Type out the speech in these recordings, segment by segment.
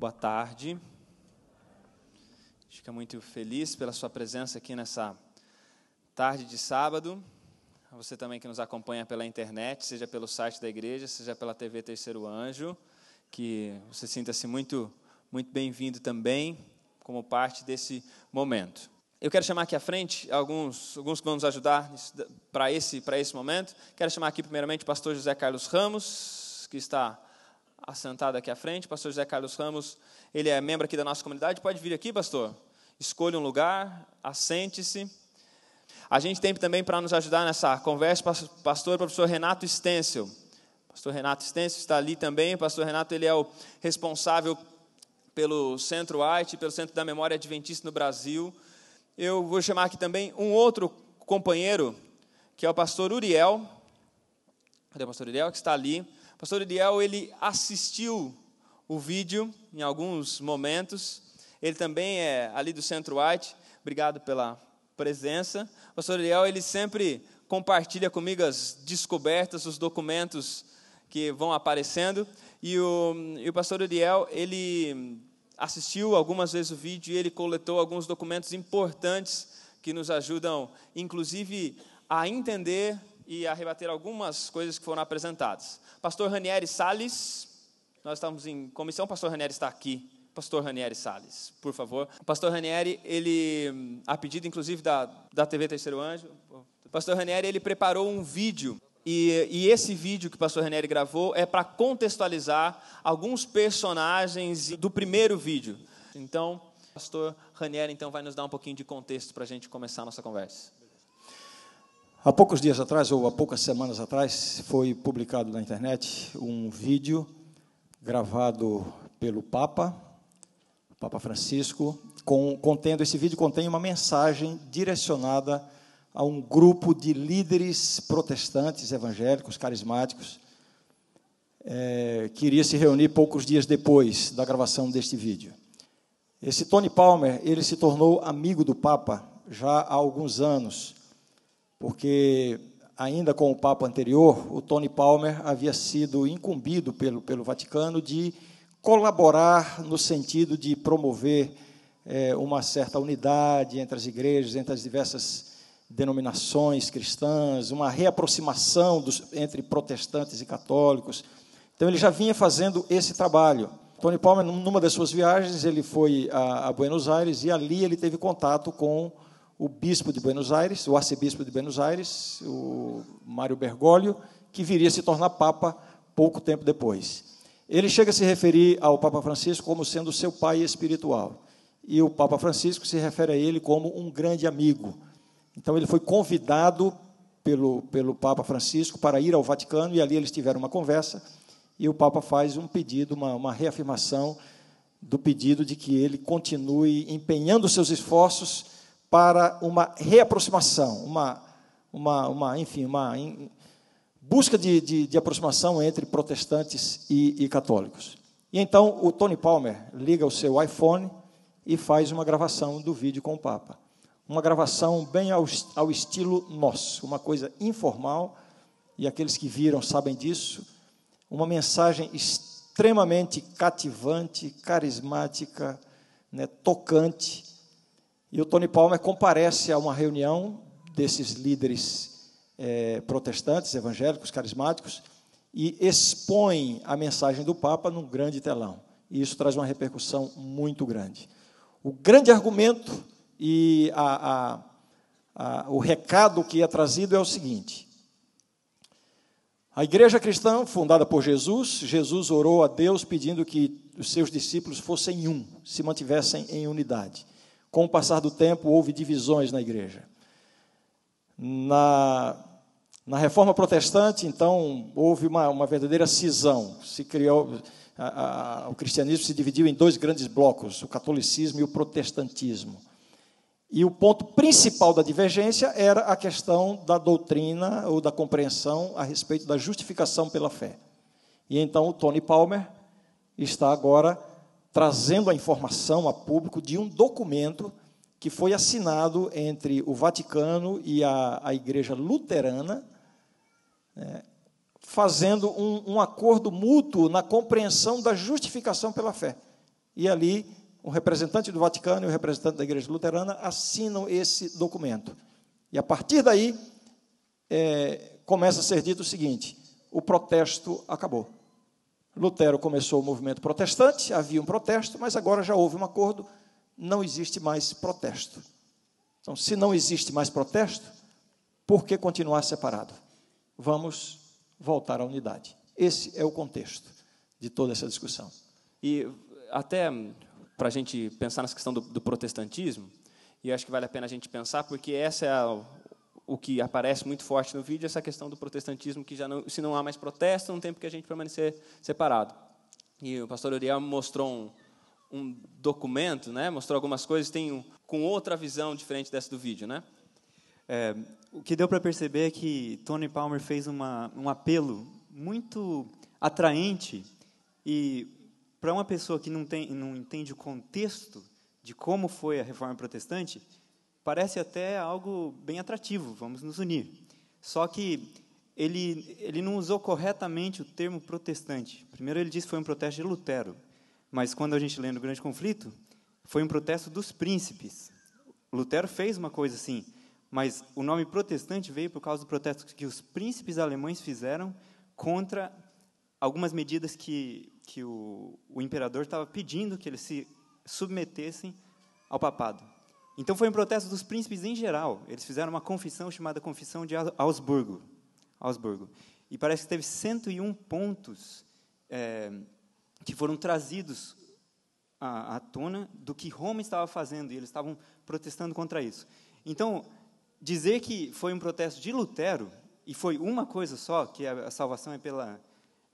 Boa tarde. A gente fica muito feliz pela sua presença aqui nessa tarde de sábado. Você também que nos acompanha pela internet, seja pelo site da igreja, seja pela TV Terceiro Anjo, que você sinta-se muito, muito bem-vindo também como parte desse momento. Eu quero chamar aqui à frente alguns, alguns que vão nos ajudar para esse, esse momento. Quero chamar aqui primeiramente o pastor José Carlos Ramos, que está assentado aqui à frente, pastor José Carlos Ramos, ele é membro aqui da nossa comunidade, pode vir aqui, pastor. Escolha um lugar, assente-se. A gente tem também para nos ajudar nessa conversa, pastor, o professor Renato Stencil. Pastor Renato Stencil está ali também. pastor Renato ele é o responsável pelo Centro Arte, pelo Centro da Memória Adventista no Brasil. Eu vou chamar aqui também um outro companheiro, que é o pastor Uriel. Cadê o pastor Uriel? Que está ali pastor Ediel, ele assistiu o vídeo em alguns momentos. Ele também é ali do Centro White. Obrigado pela presença. O pastor Eliel, ele sempre compartilha comigo as descobertas, os documentos que vão aparecendo. E o, e o pastor Eliel, ele assistiu algumas vezes o vídeo e ele coletou alguns documentos importantes que nos ajudam, inclusive, a entender e arrebater algumas coisas que foram apresentadas. Pastor Ranieri Sales, nós estamos em comissão, o pastor Ranieri está aqui. Pastor Ranieri Sales, por favor. O pastor Ranieri, ele, a pedido inclusive da, da TV Terceiro Anjo, o pastor Ranieri, ele preparou um vídeo e, e, esse vídeo que o pastor Ranieri gravou é para contextualizar alguns personagens do primeiro vídeo. Então, o pastor Ranieri então, vai nos dar um pouquinho de contexto para a gente começar a nossa conversa. Há poucos dias atrás, ou há poucas semanas atrás, foi publicado na internet um vídeo gravado pelo Papa, Papa Francisco, com, contendo esse vídeo contém uma mensagem direcionada a um grupo de líderes protestantes evangélicos carismáticos é, que iria se reunir poucos dias depois da gravação deste vídeo. Esse Tony Palmer ele se tornou amigo do Papa já há alguns anos porque ainda com o papa anterior, o Tony Palmer havia sido incumbido pelo, pelo Vaticano de colaborar no sentido de promover é, uma certa unidade entre as igrejas, entre as diversas denominações cristãs, uma reaproximação dos, entre protestantes e católicos. Então ele já vinha fazendo esse trabalho. Tony Palmer, numa das suas viagens, ele foi a, a Buenos Aires e ali ele teve contato com o bispo de Buenos Aires, o arcebispo de Buenos Aires, o Mário Bergoglio, que viria a se tornar papa pouco tempo depois. Ele chega a se referir ao Papa Francisco como sendo seu pai espiritual. E o Papa Francisco se refere a ele como um grande amigo. Então, ele foi convidado pelo, pelo Papa Francisco para ir ao Vaticano, e ali eles tiveram uma conversa. E o Papa faz um pedido, uma, uma reafirmação do pedido de que ele continue empenhando seus esforços para uma reaproximação, uma, uma, uma enfim, uma busca de, de, de, aproximação entre protestantes e, e católicos. E então o Tony Palmer liga o seu iPhone e faz uma gravação do vídeo com o Papa. Uma gravação bem ao, ao estilo nosso, uma coisa informal, e aqueles que viram sabem disso. Uma mensagem extremamente cativante, carismática, né, tocante, e o Tony Palmer comparece a uma reunião desses líderes é, protestantes, evangélicos, carismáticos, e expõe a mensagem do Papa num grande telão. E isso traz uma repercussão muito grande. O grande argumento e a, a, a, o recado que é trazido é o seguinte: a igreja cristã, fundada por Jesus, Jesus orou a Deus pedindo que os seus discípulos fossem um, se mantivessem em unidade. Com o passar do tempo, houve divisões na igreja. Na, na reforma protestante, então, houve uma, uma verdadeira cisão. Se criou, a, a, o cristianismo se dividiu em dois grandes blocos, o catolicismo e o protestantismo. E o ponto principal da divergência era a questão da doutrina ou da compreensão a respeito da justificação pela fé. E então o Tony Palmer está agora trazendo a informação a público de um documento que foi assinado entre o Vaticano e a, a Igreja Luterana, né, fazendo um, um acordo mútuo na compreensão da justificação pela fé. E ali, o representante do Vaticano e o representante da Igreja Luterana assinam esse documento. E a partir daí, é, começa a ser dito o seguinte: o protesto acabou. Lutero começou o movimento protestante, havia um protesto, mas agora já houve um acordo, não existe mais protesto. Então, se não existe mais protesto, por que continuar separado? Vamos voltar à unidade. Esse é o contexto de toda essa discussão. E até para a gente pensar nessa questão do, do protestantismo, e acho que vale a pena a gente pensar, porque essa é a, o que aparece muito forte no vídeo, é essa questão do protestantismo, que já não, se não há mais protesto, não tem porque a gente permanecer separado. E o pastor Uriel mostrou um, um documento, né? mostrou algumas coisas, tem um, com outra visão diferente dessa do vídeo. Né? É, o que deu para perceber é que Tony Palmer fez uma, um apelo muito atraente e para uma pessoa que não, tem, não entende o contexto de como foi a reforma protestante, Parece até algo bem atrativo, vamos nos unir. Só que ele, ele não usou corretamente o termo protestante. Primeiro ele disse que foi um protesto de Lutero, mas quando a gente lê no Grande Conflito, foi um protesto dos príncipes. Lutero fez uma coisa assim, mas o nome protestante veio por causa do protesto que os príncipes alemães fizeram contra algumas medidas que, que o, o imperador estava pedindo que eles se submetessem ao papado. Então foi um protesto dos príncipes em geral. Eles fizeram uma confissão chamada Confissão de Augsburgo. Augsburgo. E parece que teve 101 pontos é, que foram trazidos à, à tona do que Roma estava fazendo, e eles estavam protestando contra isso. Então, dizer que foi um protesto de Lutero, e foi uma coisa só, que a salvação é pela,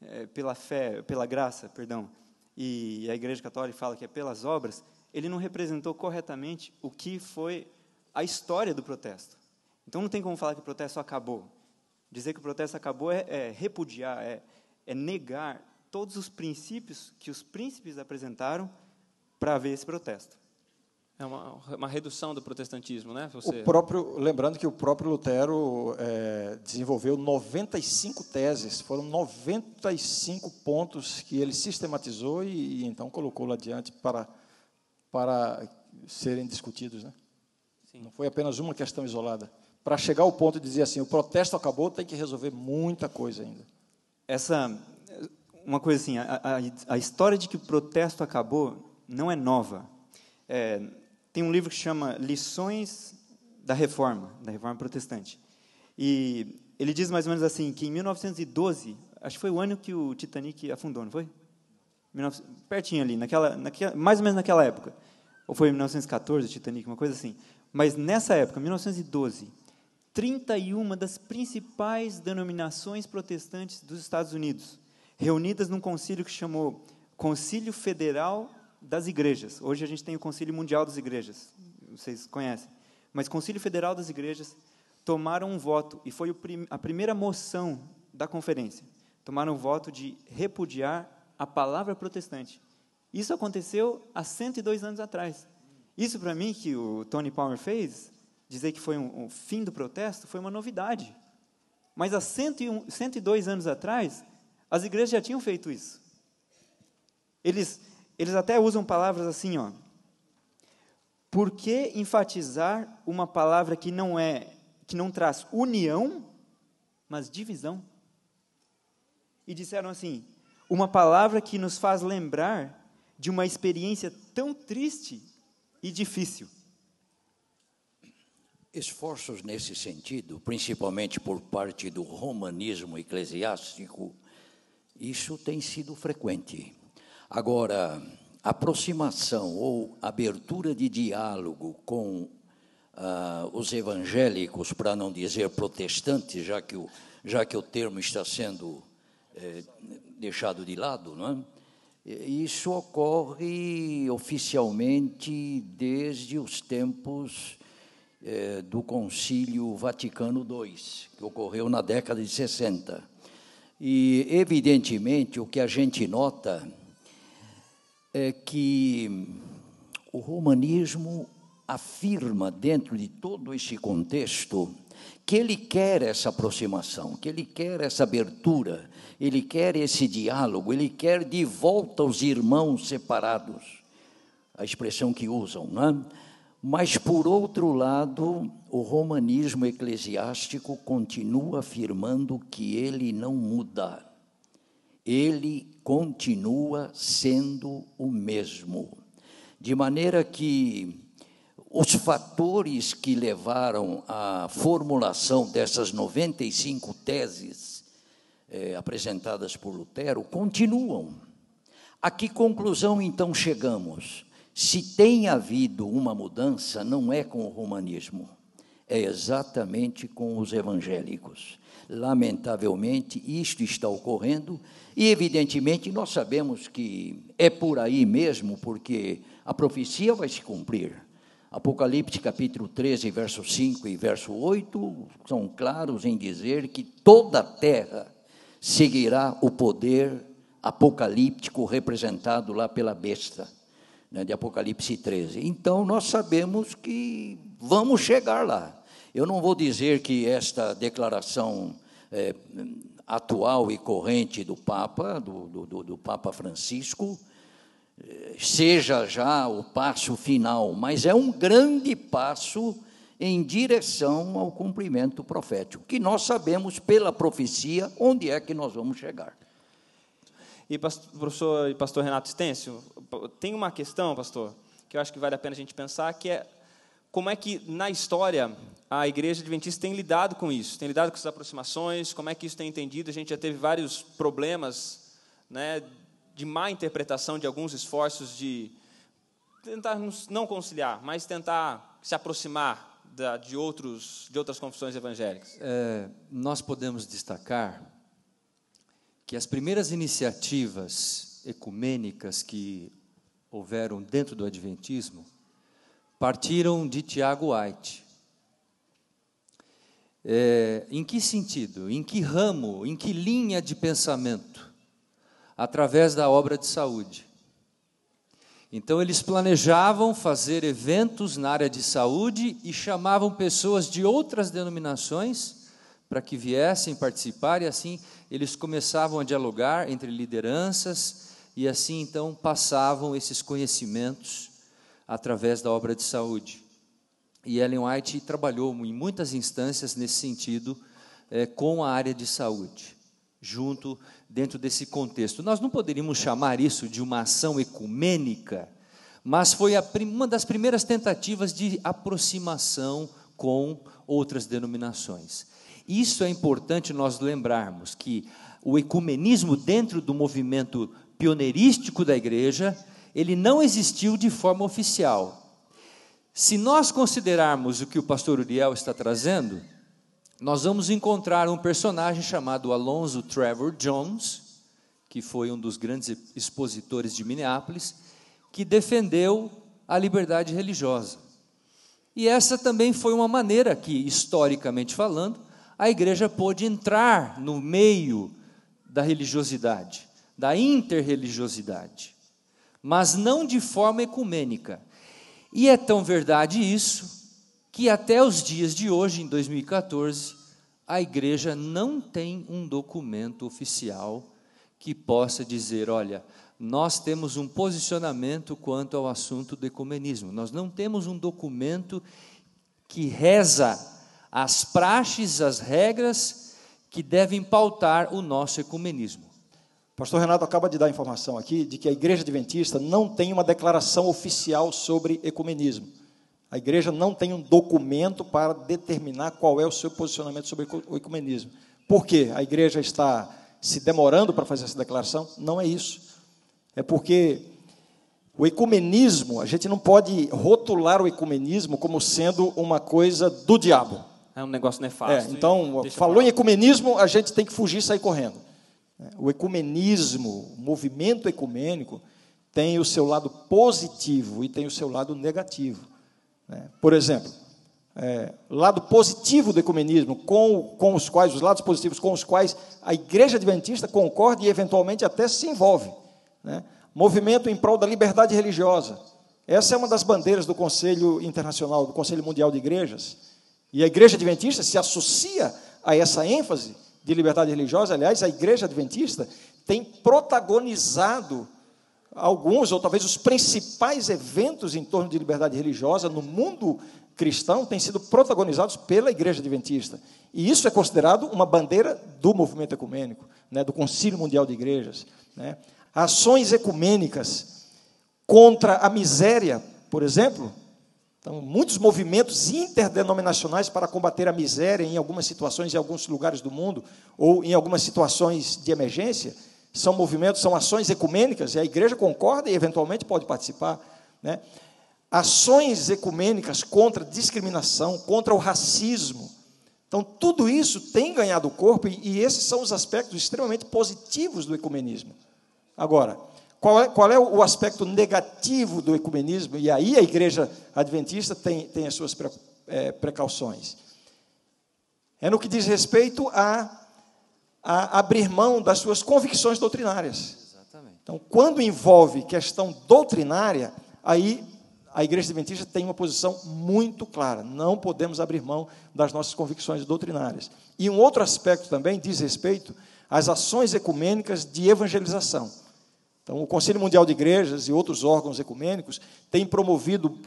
é, pela fé, pela graça, perdão, e a Igreja Católica fala que é pelas obras, ele não representou corretamente o que foi a história do protesto. Então não tem como falar que o protesto acabou. Dizer que o protesto acabou é, é repudiar, é, é negar todos os princípios que os príncipes apresentaram para haver esse protesto. É uma, uma, redução do protestantismo, né? Você... O próprio, lembrando que o próprio Lutero é, desenvolveu 95 teses, foram 95 pontos que ele sistematizou e, e então colocou lá diante para para serem discutidos. Né? Sim. Não foi apenas uma questão isolada. Para chegar ao ponto de dizer assim, o protesto acabou, tem que resolver muita coisa ainda. Essa, uma coisa assim, a, a, a história de que o protesto acabou não é nova. É, tem um livro que chama Lições da Reforma, da Reforma Protestante. E ele diz mais ou menos assim, que em 1912, acho que foi o ano que o Titanic afundou, não foi? pertinho ali, naquela, naquela, mais ou menos naquela época. Ou foi em 1914, Titanic, uma coisa assim. Mas nessa época, 1912, 31 das principais denominações protestantes dos Estados Unidos, reunidas num concílio que chamou Concílio Federal das Igrejas. Hoje a gente tem o Concílio Mundial das Igrejas, vocês conhecem. Mas Concílio Federal das Igrejas tomaram um voto, e foi a primeira moção da conferência. Tomaram o voto de repudiar a palavra protestante. Isso aconteceu há 102 anos atrás. Isso para mim que o Tony Palmer fez, dizer que foi um, um fim do protesto, foi uma novidade. Mas há 101, 102 anos atrás, as igrejas já tinham feito isso. Eles, eles até usam palavras assim, ó. Por que enfatizar uma palavra que não é, que não traz união, mas divisão? E disseram assim: uma palavra que nos faz lembrar de uma experiência tão triste e difícil. Esforços nesse sentido, principalmente por parte do romanismo eclesiástico, isso tem sido frequente. Agora, aproximação ou abertura de diálogo com uh, os evangélicos, para não dizer protestantes, já que o, já que o termo está sendo eh, deixado de lado, não é? Isso ocorre oficialmente desde os tempos eh, do Concílio Vaticano II, que ocorreu na década de 60. E, evidentemente, o que a gente nota é que o romanismo afirma, dentro de todo esse contexto, que ele quer essa aproximação, que ele quer essa abertura ele quer esse diálogo, ele quer de volta os irmãos separados, a expressão que usam, não é? Mas, por outro lado, o romanismo eclesiástico continua afirmando que ele não muda. Ele continua sendo o mesmo. De maneira que os fatores que levaram à formulação dessas 95 teses é, apresentadas por Lutero continuam. A que conclusão então chegamos? Se tem havido uma mudança, não é com o romanismo, é exatamente com os evangélicos. Lamentavelmente, isto está ocorrendo, e evidentemente nós sabemos que é por aí mesmo, porque a profecia vai se cumprir. Apocalipse capítulo 13, verso 5 e verso 8 são claros em dizer que toda a terra seguirá o poder apocalíptico representado lá pela besta, né, de Apocalipse 13. Então, nós sabemos que vamos chegar lá. Eu não vou dizer que esta declaração é, atual e corrente do Papa, do, do, do Papa Francisco, é, seja já o passo final, mas é um grande passo em direção ao cumprimento profético, que nós sabemos pela profecia onde é que nós vamos chegar. E pastor, professor e pastor Renato Stêncio, tem uma questão, pastor, que eu acho que vale a pena a gente pensar, que é como é que na história a igreja adventista tem lidado com isso, tem lidado com essas aproximações, como é que isso tem entendido? A gente já teve vários problemas, né, de má interpretação de alguns esforços de tentar não conciliar, mas tentar se aproximar da, de, outros, de outras confissões evangélicas? É, nós podemos destacar que as primeiras iniciativas ecumênicas que houveram dentro do Adventismo partiram de Tiago White. É, em que sentido? Em que ramo? Em que linha de pensamento? Através da obra de saúde. Então, eles planejavam fazer eventos na área de saúde e chamavam pessoas de outras denominações para que viessem participar, e assim eles começavam a dialogar entre lideranças, e assim então passavam esses conhecimentos através da obra de saúde. E Ellen White trabalhou em muitas instâncias nesse sentido é, com a área de saúde, junto dentro desse contexto. Nós não poderíamos chamar isso de uma ação ecumênica, mas foi uma das primeiras tentativas de aproximação com outras denominações. Isso é importante nós lembrarmos que o ecumenismo dentro do movimento pioneirístico da igreja, ele não existiu de forma oficial. Se nós considerarmos o que o pastor Uriel está trazendo, nós vamos encontrar um personagem chamado Alonso Trevor Jones, que foi um dos grandes expositores de Minneapolis, que defendeu a liberdade religiosa. E essa também foi uma maneira que, historicamente falando, a igreja pôde entrar no meio da religiosidade, da interreligiosidade, mas não de forma ecumênica. E é tão verdade isso que até os dias de hoje, em 2014, a igreja não tem um documento oficial que possa dizer, olha, nós temos um posicionamento quanto ao assunto do ecumenismo. Nós não temos um documento que reza as praxes, as regras que devem pautar o nosso ecumenismo. Pastor Renato acaba de dar informação aqui de que a Igreja Adventista não tem uma declaração oficial sobre ecumenismo. A igreja não tem um documento para determinar qual é o seu posicionamento sobre o ecumenismo. Por quê? A igreja está se demorando para fazer essa declaração? Não é isso. É porque o ecumenismo, a gente não pode rotular o ecumenismo como sendo uma coisa do diabo. É um negócio nefasto. É, então, falou em ecumenismo, a gente tem que fugir e sair correndo. É, o ecumenismo, o movimento ecumênico, tem o seu lado positivo e tem o seu lado negativo. Né? Por exemplo, é, lado positivo do ecumenismo, com, com os quais, os lados positivos com os quais a Igreja Adventista concorda e eventualmente até se envolve. Né? Movimento em prol da liberdade religiosa. Essa é uma das bandeiras do Conselho Internacional, do Conselho Mundial de Igrejas. E a Igreja Adventista se associa a essa ênfase de liberdade religiosa. Aliás, a Igreja Adventista tem protagonizado alguns, ou talvez os principais eventos em torno de liberdade religiosa no mundo cristão têm sido protagonizados pela Igreja Adventista. E isso é considerado uma bandeira do movimento ecumênico, né, do Concílio Mundial de Igrejas. Né. Ações ecumênicas contra a miséria, por exemplo. Então, muitos movimentos interdenominacionais para combater a miséria em algumas situações, em alguns lugares do mundo, ou em algumas situações de emergência são movimentos, são ações ecumênicas, e a igreja concorda e eventualmente pode participar, né? Ações ecumênicas contra discriminação, contra o racismo. Então, tudo isso tem ganhado corpo e, e esses são os aspectos extremamente positivos do ecumenismo. Agora, qual é, qual é, o aspecto negativo do ecumenismo? E aí a igreja adventista tem, tem as suas eh, precauções. É no que diz respeito a a abrir mão das suas convicções doutrinárias. Exatamente. Então, quando envolve questão doutrinária, aí a Igreja Adventista tem uma posição muito clara. Não podemos abrir mão das nossas convicções doutrinárias. E um outro aspecto também diz respeito às ações ecumênicas de evangelização. Então, o Conselho Mundial de Igrejas e outros órgãos ecumênicos têm promovido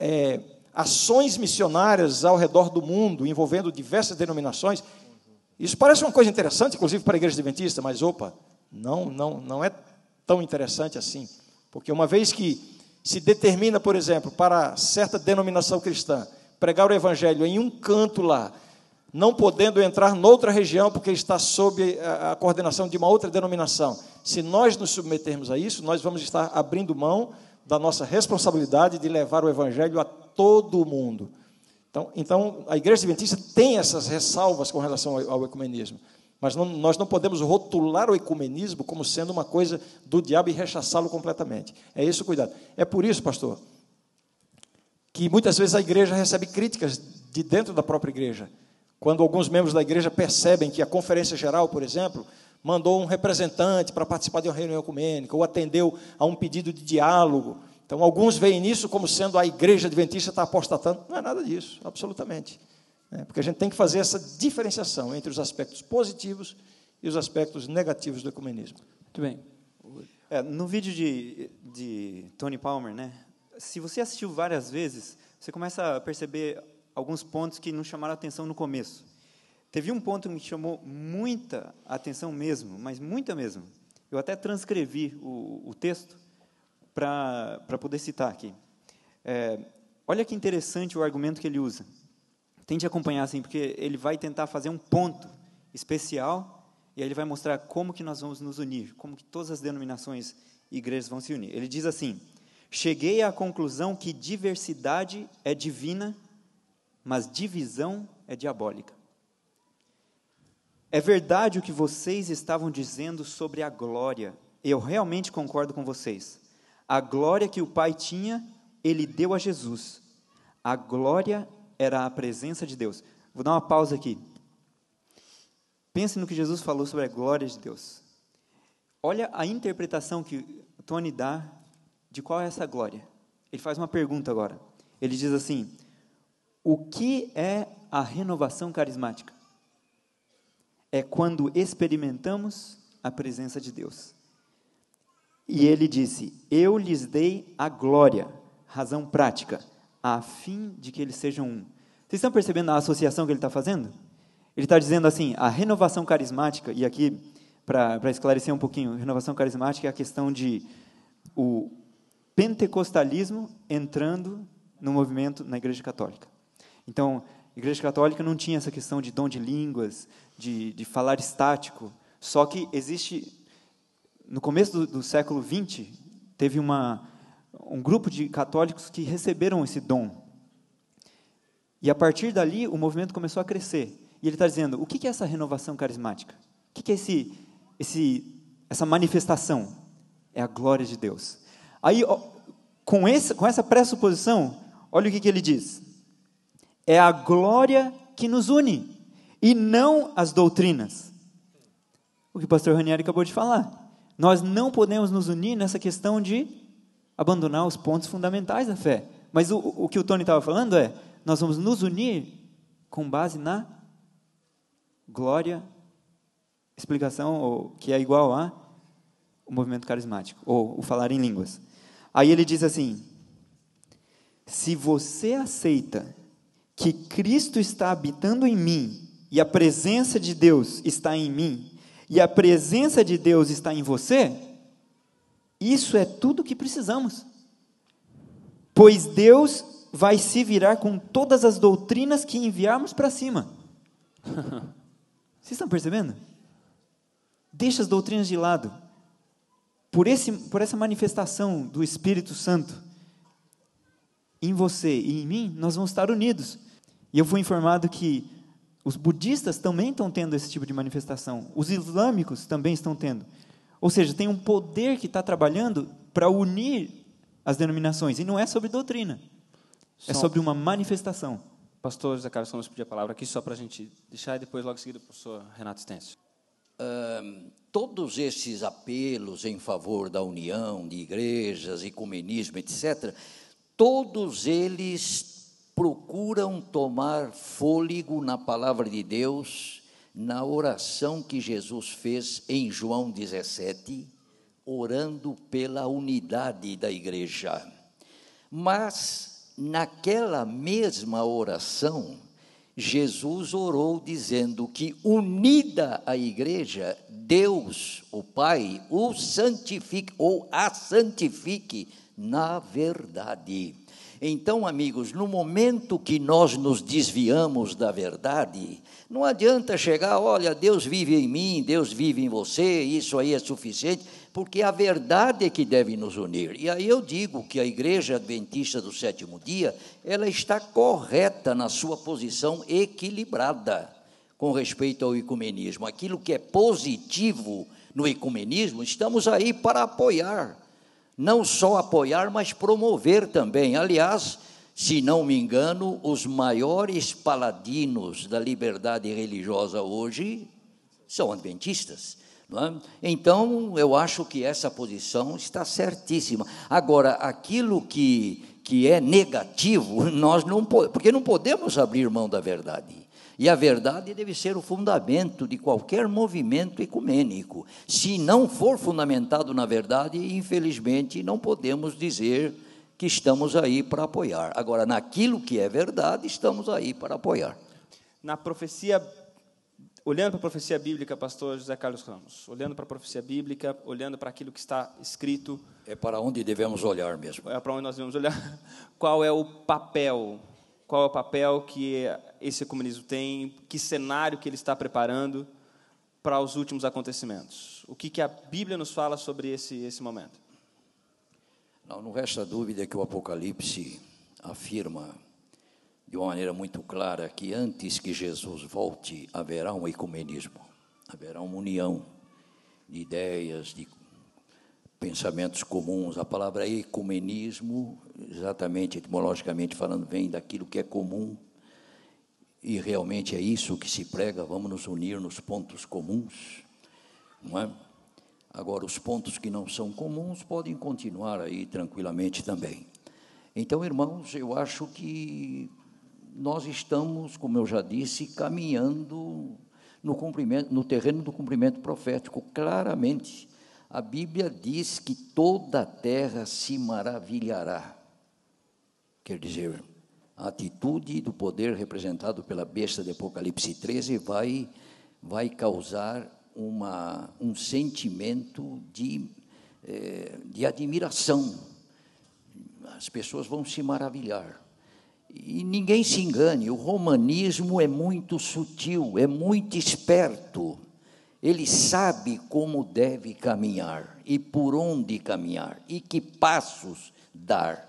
é, ações missionárias ao redor do mundo, envolvendo diversas denominações isso parece uma coisa interessante, inclusive para a igreja adventista, mas opa, não, não, não é tão interessante assim. Porque uma vez que se determina, por exemplo, para certa denominação cristã, pregar o evangelho em um canto lá, não podendo entrar noutra região porque está sob a coordenação de uma outra denominação. Se nós nos submetermos a isso, nós vamos estar abrindo mão da nossa responsabilidade de levar o evangelho a todo o mundo. Então, então a Igreja Adventista tem essas ressalvas com relação ao, ao ecumenismo. Mas não, nós não podemos rotular o ecumenismo como sendo uma coisa do diabo e rechaçá-lo completamente. É isso, cuidado. É por isso, pastor, que muitas vezes a igreja recebe críticas de dentro da própria igreja. Quando alguns membros da igreja percebem que a conferência geral, por exemplo, mandou um representante para participar de uma reunião ecumênica, ou atendeu a um pedido de diálogo, então, alguns veem nisso como sendo a igreja adventista está apostatando. Não é nada disso, absolutamente. É, porque a gente tem que fazer essa diferenciação entre os aspectos positivos e os aspectos negativos do ecumenismo. Muito bem. É, no vídeo de, de Tony Palmer, né, se você assistiu várias vezes, você começa a perceber alguns pontos que não chamaram atenção no começo. Teve um ponto que me chamou muita atenção mesmo, mas muita mesmo. Eu até transcrevi o, o texto, para poder citar aqui. É, olha que interessante o argumento que ele usa. Tente acompanhar assim, porque ele vai tentar fazer um ponto especial e aí ele vai mostrar como que nós vamos nos unir, como que todas as denominações e igrejas vão se unir. Ele diz assim: Cheguei à conclusão que diversidade é divina, mas divisão é diabólica. É verdade o que vocês estavam dizendo sobre a glória. Eu realmente concordo com vocês. A glória que o Pai tinha, ele deu a Jesus. A glória era a presença de Deus. Vou dar uma pausa aqui. Pense no que Jesus falou sobre a glória de Deus. Olha a interpretação que Tony dá de qual é essa glória. Ele faz uma pergunta agora. Ele diz assim: O que é a renovação carismática? É quando experimentamos a presença de Deus. E ele disse: Eu lhes dei a glória, razão prática, a fim de que eles sejam um. Vocês estão percebendo a associação que ele está fazendo? Ele está dizendo assim: a renovação carismática, e aqui, para esclarecer um pouquinho, renovação carismática é a questão de o pentecostalismo entrando no movimento na Igreja Católica. Então, a Igreja Católica não tinha essa questão de dom de línguas, de, de falar estático, só que existe no começo do, do século XX, teve uma, um grupo de católicos que receberam esse dom. E a partir dali, o movimento começou a crescer. E ele está dizendo: o que é essa renovação carismática? O que é esse, esse, essa manifestação? É a glória de Deus. Aí, com, esse, com essa pressuposição, olha o que, que ele diz: é a glória que nos une, e não as doutrinas. O que o pastor Ranieri acabou de falar. Nós não podemos nos unir nessa questão de abandonar os pontos fundamentais da fé. Mas o, o que o Tony estava falando é: nós vamos nos unir com base na glória, explicação ou, que é igual a o movimento carismático, ou o falar em línguas. Aí ele diz assim: se você aceita que Cristo está habitando em mim e a presença de Deus está em mim, e a presença de Deus está em você, isso é tudo que precisamos. Pois Deus vai se virar com todas as doutrinas que enviarmos para cima. Vocês estão percebendo? Deixa as doutrinas de lado. Por, esse, por essa manifestação do Espírito Santo em você e em mim, nós vamos estar unidos. E eu fui informado que os budistas também estão tendo esse tipo de manifestação. Os islâmicos também estão tendo. Ou seja, tem um poder que está trabalhando para unir as denominações. E não é sobre doutrina. É só é sobre uma manifestação. Pastor José Carlos vamos pediu a palavra aqui só para a gente deixar e depois logo em seguida o professor Renato Stens. Uh, todos esses apelos em favor da união de igrejas, ecumenismo, etc., todos eles procuram tomar fôlego na palavra de Deus, na oração que Jesus fez em João 17, orando pela unidade da igreja. Mas, naquela mesma oração, Jesus orou dizendo que, unida a igreja, Deus, o Pai, o santifique ou a santifique na verdade. Então, amigos, no momento que nós nos desviamos da verdade, não adianta chegar, olha, Deus vive em mim, Deus vive em você, isso aí é suficiente, porque a verdade é que deve nos unir. E aí eu digo que a Igreja Adventista do Sétimo Dia, ela está correta na sua posição equilibrada com respeito ao ecumenismo. Aquilo que é positivo no ecumenismo, estamos aí para apoiar não só apoiar, mas promover também. Aliás, se não me engano, os maiores paladinos da liberdade religiosa hoje são adventistas. É? Então, eu acho que essa posição está certíssima. Agora, aquilo que, que é negativo, nós não porque não podemos abrir mão da verdade. E a verdade deve ser o fundamento de qualquer movimento ecumênico. Se não for fundamentado na verdade, infelizmente não podemos dizer que estamos aí para apoiar. Agora, naquilo que é verdade, estamos aí para apoiar. Na profecia, olhando para a profecia bíblica, pastor José Carlos Ramos, olhando para a profecia bíblica, olhando para aquilo que está escrito. É para onde devemos olhar mesmo. É para onde nós devemos olhar. Qual é o papel? Qual é o papel que esse ecumenismo tem, que cenário que ele está preparando para os últimos acontecimentos. O que, que a Bíblia nos fala sobre esse, esse momento? Não, não resta dúvida que o Apocalipse afirma de uma maneira muito clara que antes que Jesus volte haverá um ecumenismo, haverá uma união de ideias, de pensamentos comuns. A palavra ecumenismo, exatamente etimologicamente falando, vem daquilo que é comum e realmente é isso que se prega, vamos nos unir nos pontos comuns, não é? Agora, os pontos que não são comuns podem continuar aí tranquilamente também. Então, irmãos, eu acho que nós estamos, como eu já disse, caminhando no, cumprimento, no terreno do cumprimento profético, claramente. A Bíblia diz que toda a terra se maravilhará. Quer dizer, a atitude do poder representado pela besta de Apocalipse 13 vai, vai causar uma, um sentimento de, eh, de admiração. As pessoas vão se maravilhar. E ninguém se engane, o romanismo é muito sutil, é muito esperto. Ele sabe como deve caminhar e por onde caminhar e que passos dar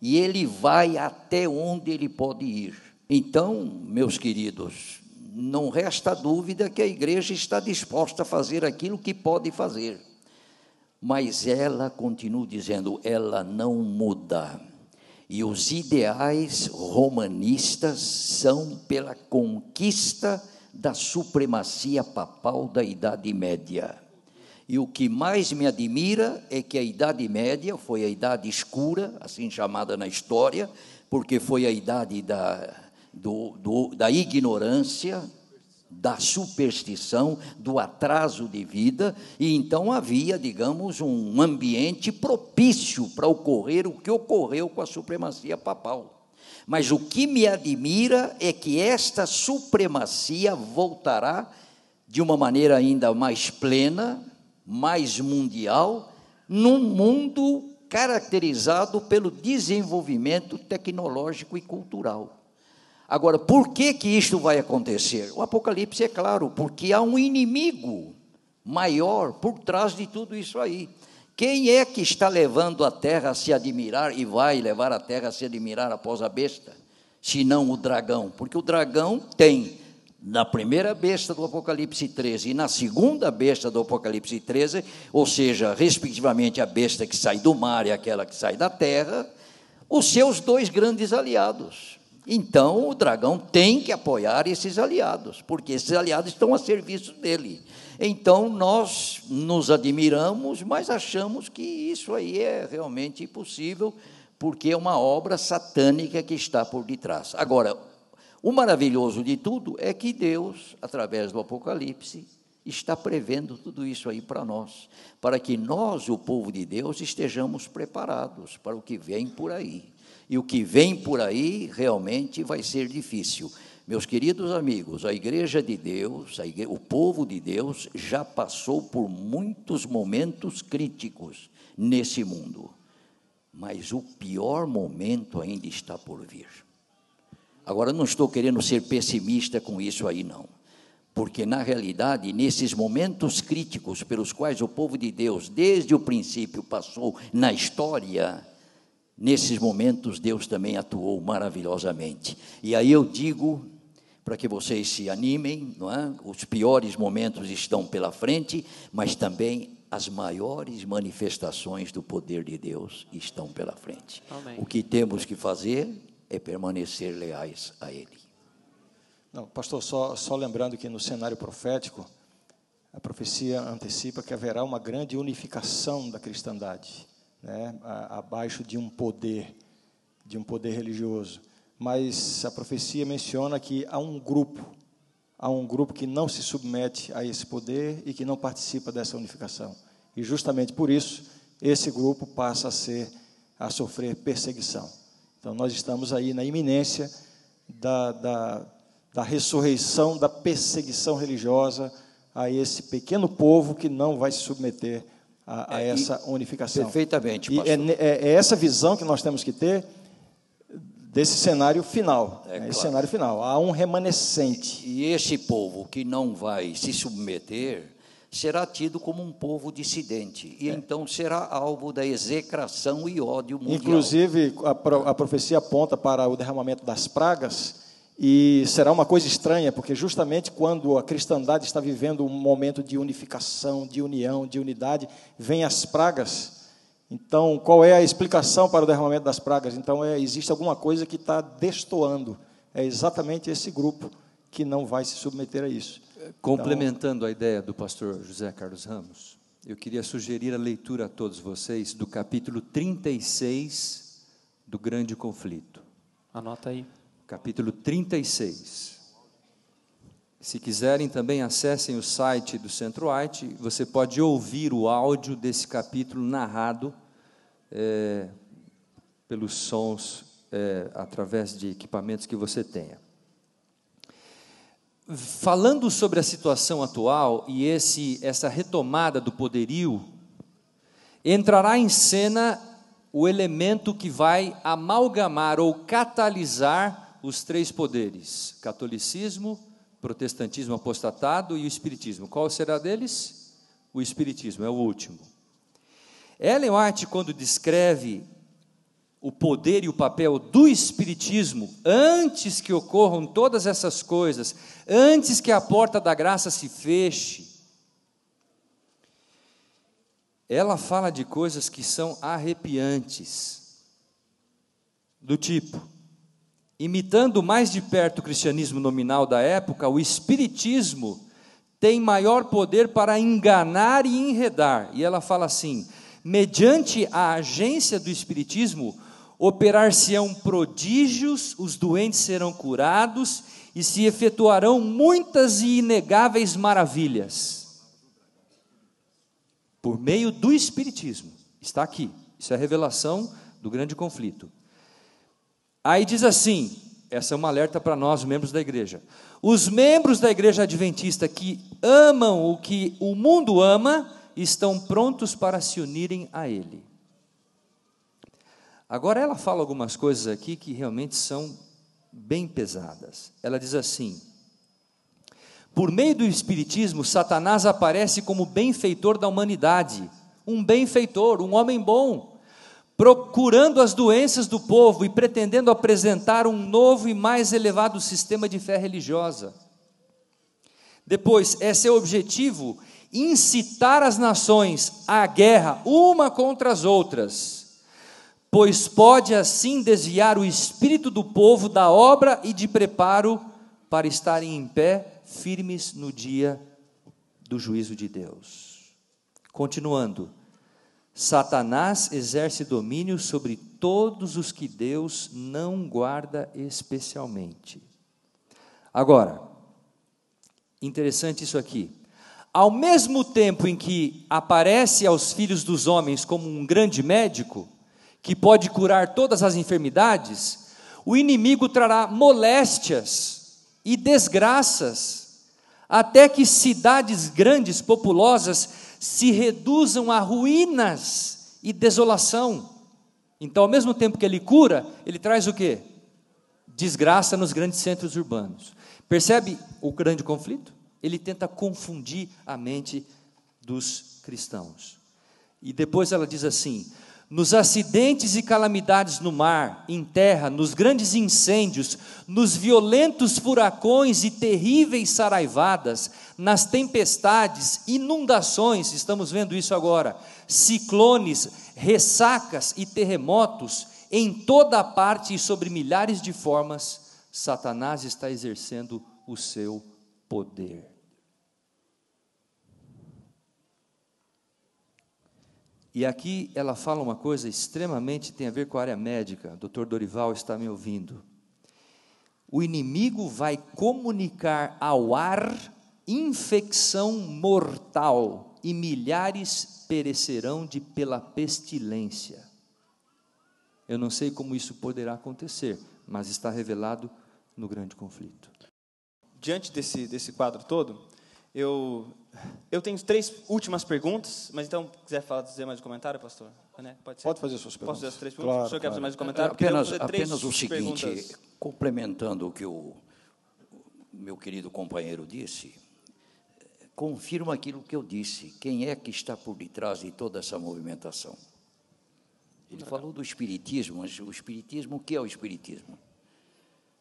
e ele vai até onde ele pode ir. Então, meus queridos, não resta dúvida que a igreja está disposta a fazer aquilo que pode fazer. Mas ela continua dizendo, ela não muda. E os ideais romanistas são pela conquista da supremacia papal da Idade Média. E o que mais me admira é que a Idade Média foi a Idade Escura, assim chamada na história, porque foi a idade da, do, do, da ignorância, da superstição, do atraso de vida, e então havia, digamos, um ambiente propício para ocorrer o que ocorreu com a supremacia papal. Mas o que me admira é que esta supremacia voltará de uma maneira ainda mais plena mais mundial, num mundo caracterizado pelo desenvolvimento tecnológico e cultural. Agora, por que que isto vai acontecer? O Apocalipse é claro, porque há um inimigo maior por trás de tudo isso aí. Quem é que está levando a terra a se admirar e vai levar a terra a se admirar após a besta? Se não o dragão, porque o dragão tem na primeira besta do Apocalipse 13 e na segunda besta do Apocalipse 13, ou seja, respectivamente a besta que sai do mar e aquela que sai da terra, os seus dois grandes aliados. Então, o dragão tem que apoiar esses aliados, porque esses aliados estão a serviço dele. Então, nós nos admiramos, mas achamos que isso aí é realmente impossível, porque é uma obra satânica que está por detrás. Agora, o maravilhoso de tudo é que Deus, através do Apocalipse, está prevendo tudo isso aí para nós, para que nós, o povo de Deus, estejamos preparados para o que vem por aí. E o que vem por aí realmente vai ser difícil. Meus queridos amigos, a igreja de Deus, igreja, o povo de Deus, já passou por muitos momentos críticos nesse mundo. Mas o pior momento ainda está por vir. Agora, não estou querendo ser pessimista com isso aí, não. Porque, na realidade, nesses momentos críticos pelos quais o povo de Deus, desde o princípio, passou na história, nesses momentos Deus também atuou maravilhosamente. E aí eu digo, para que vocês se animem, não é? os piores momentos estão pela frente, mas também as maiores manifestações do poder de Deus estão pela frente. Amém. O que temos que fazer é permanecer leais a Ele. Não, pastor, só, só lembrando que no cenário profético, a profecia antecipa que haverá uma grande unificação da cristandade, né, abaixo de um poder, de um poder religioso. Mas a profecia menciona que há um grupo, há um grupo que não se submete a esse poder e que não participa dessa unificação. E justamente por isso, esse grupo passa a ser a sofrer perseguição. Então, nós estamos aí na iminência da, da, da ressurreição, da perseguição religiosa a esse pequeno povo que não vai se submeter a, a é, essa unificação. Perfeitamente, pastor. E é, é, é essa visão que nós temos que ter desse cenário final. É, é claro. cenário final. Há um remanescente. E esse povo que não vai se submeter será tido como um povo dissidente e é. então será alvo da execração e ódio mundial. Inclusive, a, a profecia aponta para o derramamento das pragas e será uma coisa estranha, porque justamente quando a cristandade está vivendo um momento de unificação, de união, de unidade, vêm as pragas. Então, qual é a explicação para o derramamento das pragas? Então, é, existe alguma coisa que está destoando. É exatamente esse grupo que não vai se submeter a isso. Complementando a ideia do pastor José Carlos Ramos, eu queria sugerir a leitura a todos vocês do capítulo 36 do Grande Conflito. Anota aí. Capítulo 36. Se quiserem, também acessem o site do Centro Arte. Você pode ouvir o áudio desse capítulo narrado é, pelos sons é, através de equipamentos que você tenha falando sobre a situação atual e esse, essa retomada do poderio, entrará em cena o elemento que vai amalgamar ou catalisar os três poderes: catolicismo, protestantismo apostatado e o espiritismo. Qual será deles? O espiritismo é o último. Ellen White, quando descreve o poder e o papel do Espiritismo, antes que ocorram todas essas coisas, antes que a porta da graça se feche, ela fala de coisas que são arrepiantes, do tipo, imitando mais de perto o cristianismo nominal da época, o Espiritismo tem maior poder para enganar e enredar. E ela fala assim: mediante a agência do Espiritismo, operar-se-ão prodígios, os doentes serão curados e se efetuarão muitas e inegáveis maravilhas. Por meio do Espiritismo, está aqui, isso é a revelação do grande conflito. Aí diz assim: essa é uma alerta para nós, membros da igreja. Os membros da igreja adventista que amam o que o mundo ama, estão prontos para se unirem a ele. Agora, ela fala algumas coisas aqui que realmente são bem pesadas. Ela diz assim: Por meio do Espiritismo, Satanás aparece como benfeitor da humanidade, um benfeitor, um homem bom, procurando as doenças do povo e pretendendo apresentar um novo e mais elevado sistema de fé religiosa. Depois, é seu objetivo incitar as nações à guerra uma contra as outras pois pode assim desviar o espírito do povo da obra e de preparo para estarem em pé, firmes no dia do juízo de Deus. Continuando, Satanás exerce domínio sobre todos os que Deus não guarda especialmente. Agora, interessante isso aqui. Ao mesmo tempo em que aparece aos filhos dos homens como um grande médico, que pode curar todas as enfermidades, o inimigo trará moléstias e desgraças, até que cidades grandes, populosas, se reduzam a ruínas e desolação. Então, ao mesmo tempo que ele cura, ele traz o quê? Desgraça nos grandes centros urbanos. Percebe o grande conflito? Ele tenta confundir a mente dos cristãos. E depois ela diz assim: nos acidentes e calamidades no mar, em terra, nos grandes incêndios, nos violentos furacões e terríveis saraivadas, nas tempestades, inundações, estamos vendo isso agora, ciclones, ressacas e terremotos, em toda a parte e sobre milhares de formas, Satanás está exercendo o seu poder. E aqui ela fala uma coisa extremamente tem a ver com a área médica. Dr. Dorival está me ouvindo. O inimigo vai comunicar ao ar infecção mortal e milhares perecerão de pela pestilência. Eu não sei como isso poderá acontecer, mas está revelado no grande conflito. Diante desse, desse quadro todo, eu, eu tenho três últimas perguntas, mas então, quiser falar, dizer mais um comentário, pastor? Né? Pode, Pode, fazer suas perguntas. Posso fazer as três perguntas? Claro, o senhor claro. quer fazer mais um comentário? Apenas, apenas o seguinte, perguntas. complementando o que o meu querido companheiro disse, confirma aquilo que eu disse. Quem é que está por detrás de toda essa movimentação? Ele falou do espiritismo, mas o espiritismo, o que é o espiritismo?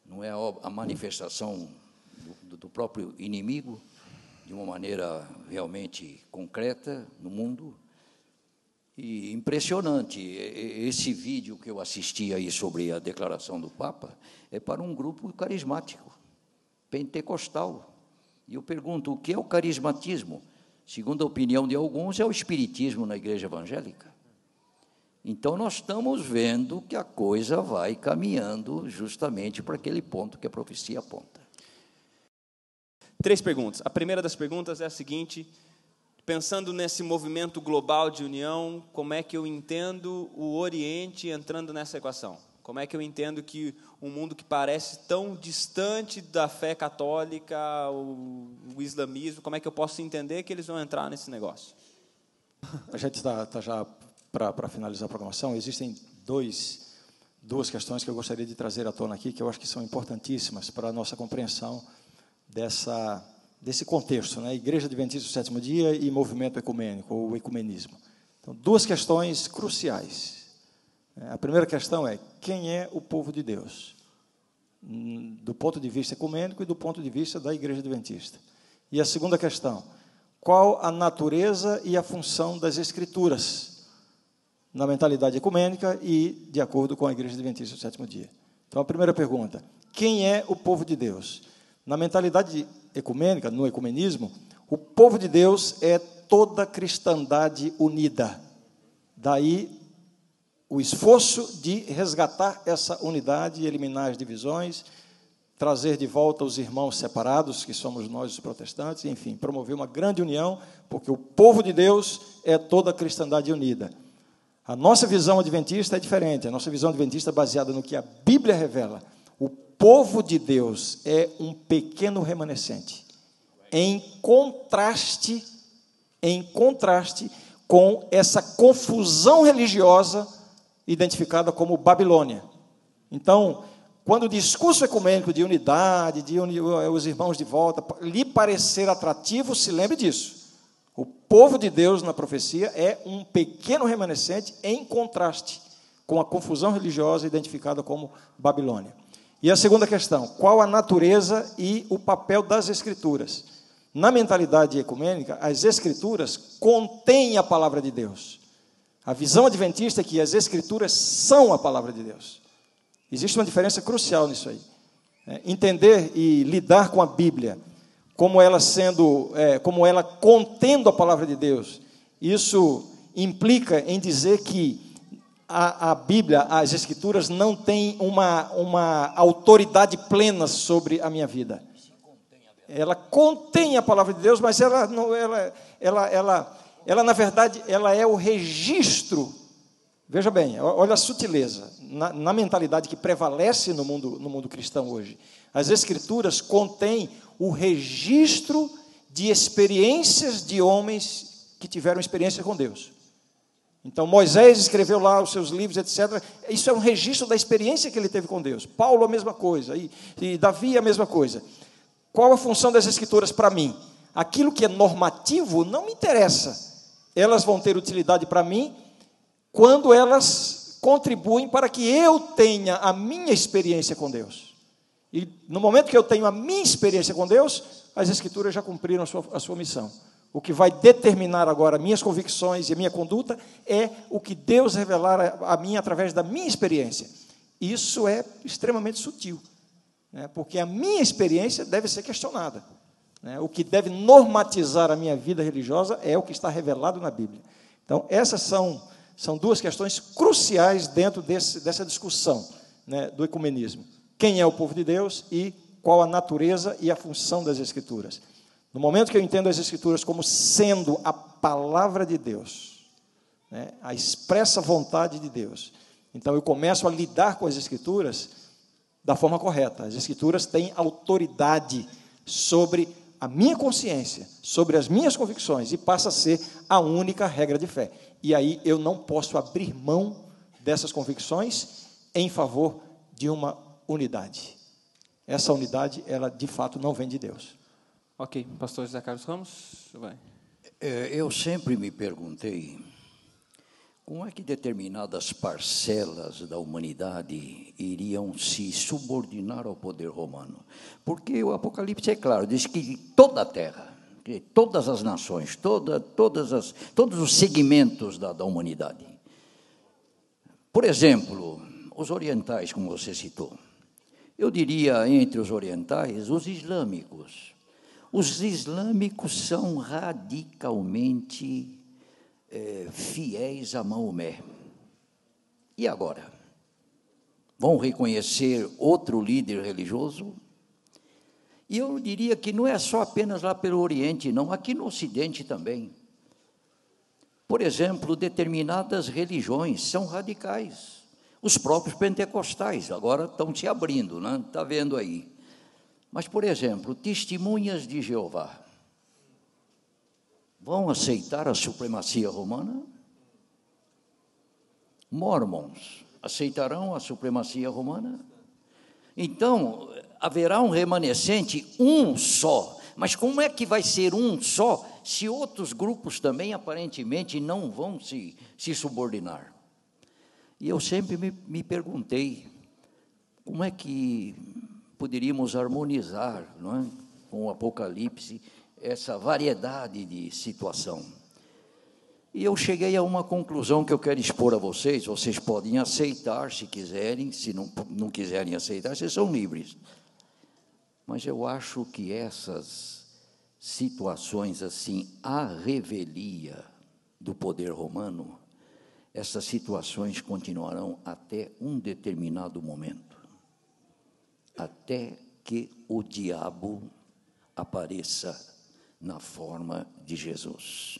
Não é a manifestação do, do próprio inimigo? de uma maneira realmente concreta no mundo. E impressionante, esse vídeo que eu assisti aí sobre a declaração do Papa é para um grupo carismático, pentecostal. E eu pergunto, o que é o carismatismo? Segundo a opinião de alguns, é o espiritismo na igreja evangélica. Então, nós estamos vendo que a coisa vai caminhando justamente para aquele ponto que a profecia aponta. Três perguntas. A primeira das perguntas é a seguinte: pensando nesse movimento global de união, como é que eu entendo o Oriente entrando nessa equação? Como é que eu entendo que um mundo que parece tão distante da fé católica, o, o islamismo, como é que eu posso entender que eles vão entrar nesse negócio? A gente está tá já para finalizar a programação. Existem dois, duas questões que eu gostaria de trazer à tona aqui, que eu acho que são importantíssimas para a nossa compreensão dessa, desse contexto, né? Igreja Adventista do Sétimo Dia e movimento ecumênico, ou ecumenismo. Então, duas questões cruciais. É, a primeira questão é: quem é o povo de Deus? Hum, do ponto de vista ecumênico e do ponto de vista da Igreja Adventista. E a segunda questão: qual a natureza e a função das Escrituras na mentalidade ecumênica e de acordo com a Igreja Adventista do Sétimo Dia? Então, a primeira pergunta: quem é o povo de Deus? Na mentalidade ecumênica, no ecumenismo, o povo de Deus é toda a cristandade unida. Daí o esforço de resgatar essa unidade, eliminar as divisões, trazer de volta os irmãos separados, que somos nós os protestantes, enfim, promover uma grande união, porque o povo de Deus é toda a cristandade unida. A nossa visão adventista é diferente, a nossa visão adventista é baseada no que a Bíblia revela povo de Deus é um pequeno remanescente, em contraste, em contraste com essa confusão religiosa identificada como Babilônia. Então, quando o discurso ecumênico de unidade, de uni os irmãos de volta, lhe parecer atrativo, se lembre disso. O povo de Deus na profecia é um pequeno remanescente em contraste com a confusão religiosa identificada como Babilônia. E a segunda questão: qual a natureza e o papel das Escrituras? Na mentalidade ecumênica, as Escrituras contêm a palavra de Deus. A visão adventista é que as Escrituras são a palavra de Deus. Existe uma diferença crucial nisso aí. É, entender e lidar com a Bíblia, como ela sendo, é, como ela contendo a palavra de Deus, isso implica em dizer que a, a, Bíblia, as Escrituras, não tem uma, uma autoridade plena sobre a minha vida. Ela contém a palavra de Deus, mas ela, não, ela, ela, ela, ela, na verdade, ela é o registro. Veja bem, olha a sutileza na, na mentalidade que prevalece no mundo, no mundo cristão hoje. As Escrituras contêm o registro de experiências de homens que tiveram experiência com Deus. Então Moisés escreveu lá os seus livros, etc. Isso é um registro da experiência que ele teve com Deus. Paulo a mesma coisa e, e Davi a mesma coisa. Qual a função das escrituras para mim? Aquilo que é normativo não me interessa. Elas vão ter utilidade para mim quando elas contribuem para que eu tenha a minha experiência com Deus. E no momento que eu tenho a minha experiência com Deus, as escrituras já cumpriram a sua, a sua missão. O que vai determinar agora minhas convicções e a minha conduta é o que Deus revelar a mim através da minha experiência. Isso é extremamente sutil, né? porque a minha experiência deve ser questionada. Né? O que deve normatizar a minha vida religiosa é o que está revelado na Bíblia. Então, essas são, são duas questões cruciais dentro desse, dessa discussão né, do ecumenismo: quem é o povo de Deus e qual a natureza e a função das Escrituras. No momento que eu entendo as Escrituras como sendo a palavra de Deus, né, a expressa vontade de Deus, então eu começo a lidar com as Escrituras da forma correta. As Escrituras têm autoridade sobre a minha consciência, sobre as minhas convicções, e passa a ser a única regra de fé. E aí eu não posso abrir mão dessas convicções em favor de uma unidade. Essa unidade, ela de fato não vem de Deus. Ok, pastor José Carlos Ramos, vai. Eh, eu sempre me perguntei como é que determinadas parcelas da humanidade iriam se subordinar ao poder romano. Porque o Apocalipse é claro, diz que toda a terra, que todas as nações, toda, todas as, todos os segmentos da, da humanidade. Por exemplo, os orientais, como você citou. Eu diria entre os orientais, os islâmicos os islâmicos são radicalmente é, fiéis a Maomé. E agora? Vão reconhecer outro líder religioso? E eu diria que não é só apenas lá pelo Oriente, não, aqui no Ocidente também. Por exemplo, determinadas religiões são radicais. Os próprios pentecostais agora estão se abrindo, né? está vendo aí. Mas, por exemplo, testemunhas de Jeová vão aceitar a supremacia romana? Mormons aceitarão a supremacia romana? Então, haverá um remanescente, um só. Mas como é que vai ser um só se outros grupos também aparentemente não vão se, se subordinar? E eu sempre me, me perguntei como é que poderíamos harmonizar não é? com o Apocalipse essa variedade de situação. E eu cheguei a uma conclusão que eu quero expor a vocês. Vocês podem aceitar se quiserem, se não, não quiserem aceitar, vocês são livres. Mas eu acho que essas situações assim, a revelia do poder romano, essas situações continuarão até um determinado momento até que o diabo apareça na forma de Jesus.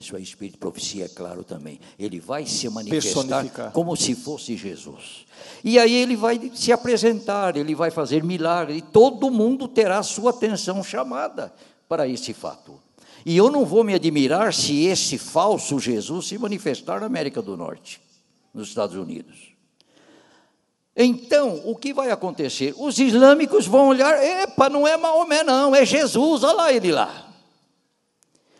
Isso é espírito de profecia, é claro também. Ele vai se manifestar como se fosse Jesus. E aí ele vai se apresentar, ele vai fazer milagre, e todo mundo terá sua atenção chamada para esse fato. E eu não vou me admirar se esse falso Jesus se manifestar na América do Norte, nos Estados Unidos. Então, o que vai acontecer? Os islâmicos vão olhar, epa, não é Maomé não, é Jesus, olha lá ele lá.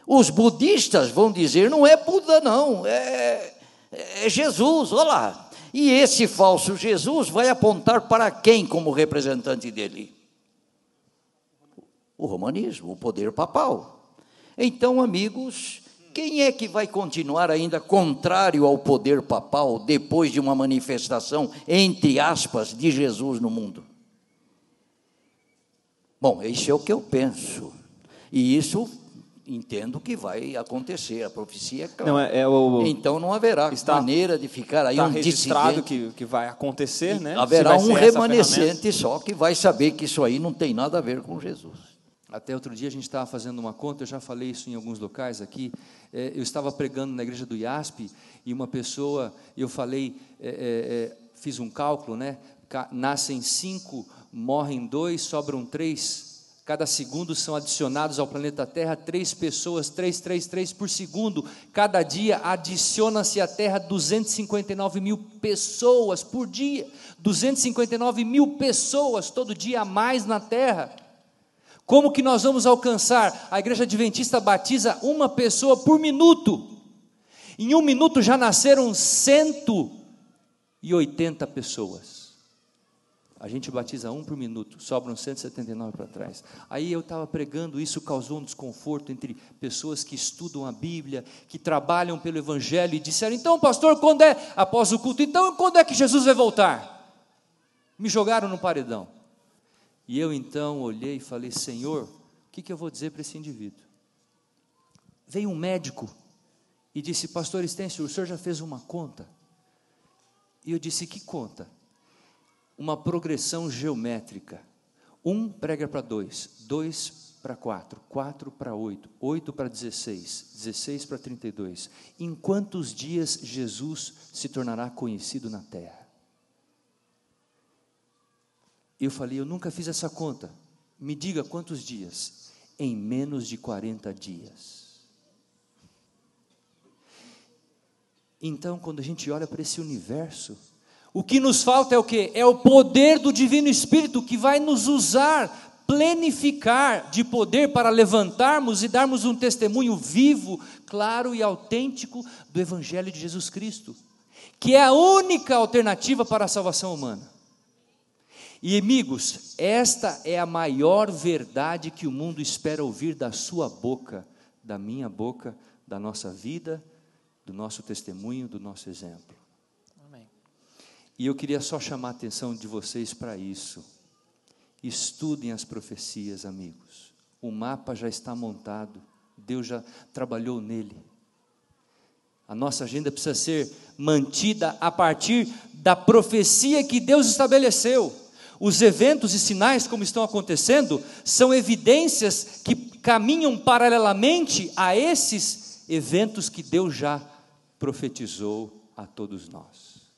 Os budistas vão dizer, não é Buda não, é, é Jesus, olha lá. E esse falso Jesus vai apontar para quem como representante dele? O romanismo, o poder papal. Então, amigos, quem é que vai continuar ainda contrário ao poder papal depois de uma manifestação, entre aspas, de Jesus no mundo? Bom, isso é o que eu penso. E isso entendo que vai acontecer. A profecia é clara. Não, é, é o, então não haverá está, maneira de ficar aí tá um registrado que, que vai acontecer, né? Haverá um remanescente só que vai saber que isso aí não tem nada a ver com Jesus. Até outro dia a gente estava fazendo uma conta, eu já falei isso em alguns locais aqui. É, eu estava pregando na igreja do IASP e uma pessoa, eu falei, é, é, é fiz um cálculo, né? Nascem cinco, morrem dois, sobram três. Cada segundo são adicionados ao planeta Terra três pessoas, três, três, três por segundo. Cada dia adiciona-se à Terra 259 mil pessoas por dia. 259 mil pessoas todo dia a mais na Terra. Como que nós vamos alcançar? A igreja adventista batiza uma pessoa por minuto. Em um minuto já nasceram 180 pessoas. A gente batiza um por minuto, sobram 179 para trás. Aí eu estava pregando, isso causou um desconforto entre pessoas que estudam a Bíblia, que trabalham pelo Evangelho e disseram: então, pastor, quando é? Após o culto, então quando é que Jesus vai voltar? Me jogaram no paredão. E eu então olhei e falei: Senhor, o que, que eu vou dizer para esse indivíduo? Veio um médico e disse: Pastor Estêncio, o senhor já fez uma conta? E eu disse: Que conta? Uma progressão geométrica. Um prega para dois, dois para quatro, quatro para oito, oito para dezesseis, dezesseis para trinta e dois. Em quantos dias Jesus se tornará conhecido na terra? Eu falei, eu nunca fiz essa conta. Me diga quantos dias? Em menos de 40 dias. Então, quando a gente olha para esse universo, o que nos falta é o que? É o poder do Divino Espírito que vai nos usar plenificar de poder para levantarmos e darmos um testemunho vivo, claro e autêntico do Evangelho de Jesus Cristo, que é a única alternativa para a salvação humana. E amigos, esta é a maior verdade que o mundo espera ouvir da sua boca, da minha boca, da nossa vida, do nosso testemunho, do nosso exemplo. Amém. E eu queria só chamar a atenção de vocês para isso. Estudem as profecias, amigos. O mapa já está montado, Deus já trabalhou nele. A nossa agenda precisa ser mantida a partir da profecia que Deus estabeleceu. Os eventos e sinais como estão acontecendo são evidências que caminham paralelamente a esses eventos que Deus já profetizou a todos nós.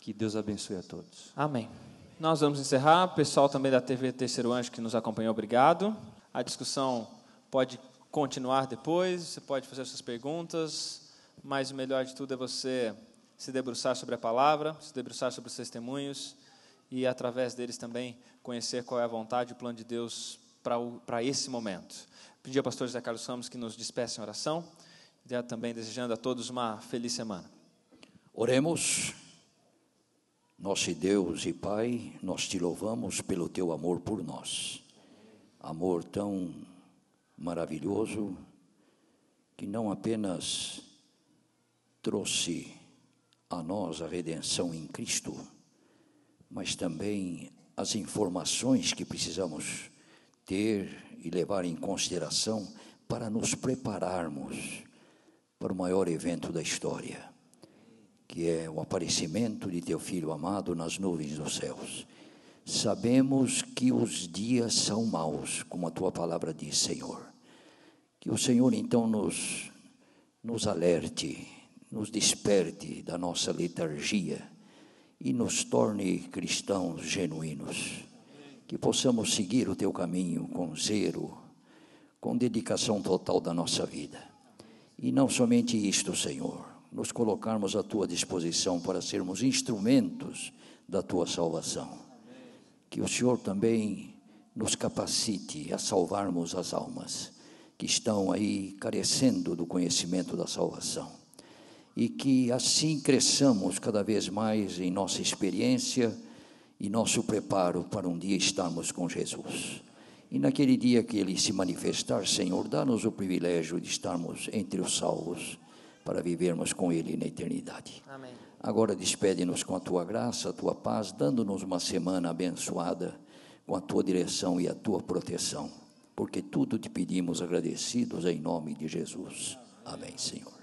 Que Deus abençoe a todos. Amém. Nós vamos encerrar. O pessoal também da TV Terceiro Anjo que nos acompanhou, obrigado. A discussão pode continuar depois, você pode fazer suas perguntas, mas o melhor de tudo é você se debruçar sobre a palavra, se debruçar sobre os testemunhos e através deles também conhecer qual é a vontade e o plano de Deus para esse momento. Pedi ao pastor José Carlos Ramos que nos despeça em oração, e também desejando a todos uma feliz semana. Oremos. Nosso Deus e Pai, nós te louvamos pelo teu amor por nós. Amor tão maravilhoso que não apenas trouxe a nós a redenção em Cristo, mas também as informações que precisamos ter e levar em consideração para nos prepararmos para o maior evento da história, que é o aparecimento de teu filho amado nas nuvens dos céus. Sabemos que os dias são maus, como a tua palavra diz, Senhor. Que o Senhor então nos, nos alerte, nos desperte da nossa letargia e nos torne cristãos genuínos. Que possamos seguir o teu caminho com zelo, com dedicação total da nossa vida. E não somente isto, Senhor, nos colocarmos à tua disposição para sermos instrumentos da tua salvação. Que o Senhor também nos capacite a salvarmos as almas que estão aí carecendo do conhecimento da salvação e que assim cresçamos cada vez mais em nossa experiência e nosso preparo para um dia estarmos com Jesus. E naquele dia que ele se manifestar, Senhor, dá-nos o privilégio de estarmos entre os salvos para vivermos com ele na eternidade. Amém. Agora despede-nos com a tua graça, a tua paz, dando-nos uma semana abençoada com a tua direção e a tua proteção, porque tudo te pedimos agradecidos em nome de Jesus. Amém, Senhor.